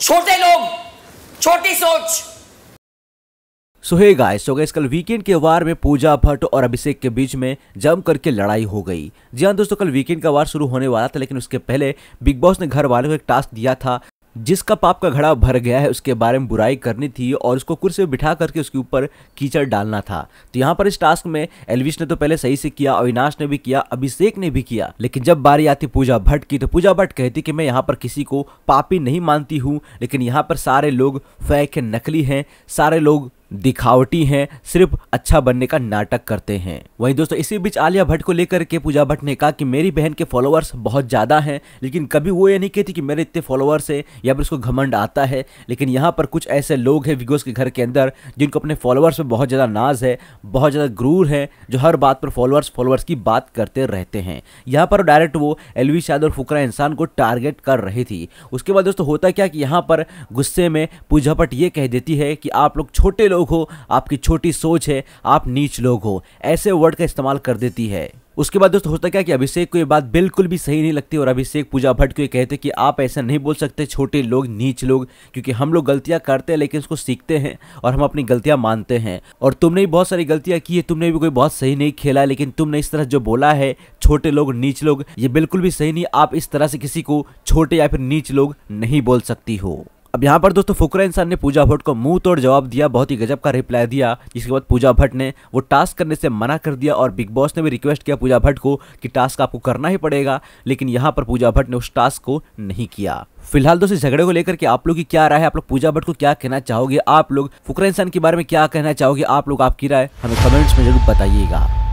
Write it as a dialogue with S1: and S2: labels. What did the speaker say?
S1: छोटे लोग छोटी सोच सो गाय गाइस सो कल वीकेंड के वार में पूजा भट्ट और अभिषेक के बीच में जम करके लड़ाई हो गई जी हाँ दोस्तों कल वीकेंड का वार शुरू होने वाला था लेकिन उसके पहले बिग बॉस ने घर वालों को एक टास्क दिया था जिसका पाप का घड़ा भर गया है उसके बारे में बुराई करनी थी और उसको कुर्सी में बिठा करके उसके ऊपर कीचड़ डालना था तो यहाँ पर इस टास्क में एलविश ने तो पहले सही से किया अविनाश ने भी किया अभिषेक ने भी किया लेकिन जब बारी आती पूजा भट्ट की तो पूजा भट्ट कहती कि मैं यहाँ पर किसी को पापी नहीं मानती हूँ लेकिन यहाँ पर सारे लोग फैक नकली हैं सारे लोग दिखावटी हैं सिर्फ अच्छा बनने का नाटक करते हैं वहीं दोस्तों इसी बीच आलिया भट्ट को लेकर के पूजा भट्ट ने कहा कि मेरी बहन के फॉलोअर्स बहुत ज़्यादा हैं लेकिन कभी वो ये नहीं कहती कि मेरे इतने फॉलोअर्स हैं या फिर उसको घमंड आता है लेकिन यहाँ पर कुछ ऐसे लोग हैं विगोस के घर के अंदर जिनको अपने फॉलोअर्स में बहुत ज़्यादा नाज है बहुत ज़्यादा ग्रूर है जो हर बात पर फॉलोअर्स फॉलोअर्स की बात करते रहते हैं यहाँ पर डायरेक्ट वो एलवी शाद और फुकरा इंसान को टारगेट कर रही थी उसके बाद दोस्तों होता क्या कि यहाँ पर गुस्से में पूजा भट्ट ये कह देती है कि आप लोग छोटे लोग हो आपकी छोटी सोच है आप नीच लोग हो ऐसे वर्ड का इस्तेमाल कर देती है उसके बाद दोस्तों होता क्या कि अभिषेक को ये बात बिल्कुल भी सही नहीं लगती और अभिषेक पूजा भट्ट को ये कहते कि आप ऐसा नहीं बोल सकते छोटे लोग नीच लोग क्योंकि हम लोग गलतियां करते हैं लेकिन उसको सीखते हैं और हम अपनी गलतियां मानते हैं और तुमने भी बहुत सारी गलतियां की है तुमने भी कोई बहुत सही नहीं खेला लेकिन तुमने इस तरह जो बोला है छोटे लोग नीच लोग ये बिल्कुल भी सही नहीं आप इस तरह से किसी को छोटे या फिर नीच लोग नहीं बोल सकती हो अब यहाँ पर दोस्तों फुकरा इंसान ने पूजा भट्ट को मुंह तोड़ जवाब दिया बहुत ही गजब का रिप्लाई दिया जिसके बाद पूजा भट्ट ने वो टास्क करने से मना कर दिया और बिग बॉस ने भी रिक्वेस्ट किया पूजा भट्ट को कि टास्क आपको करना ही पड़ेगा लेकिन यहाँ पर पूजा भट्ट ने उस टास्क को नहीं किया फिलहाल दोस्तों झगड़े को लेकर के आप लोग की क्या राय है आप लोग पूजा भट्ट को क्या कहना चाहोगे आप लोग फुकरा इंसान के बारे में क्या कहना चाहोगे आप लोग आपकी राय हमें कमेंट्स में जरूर बताइएगा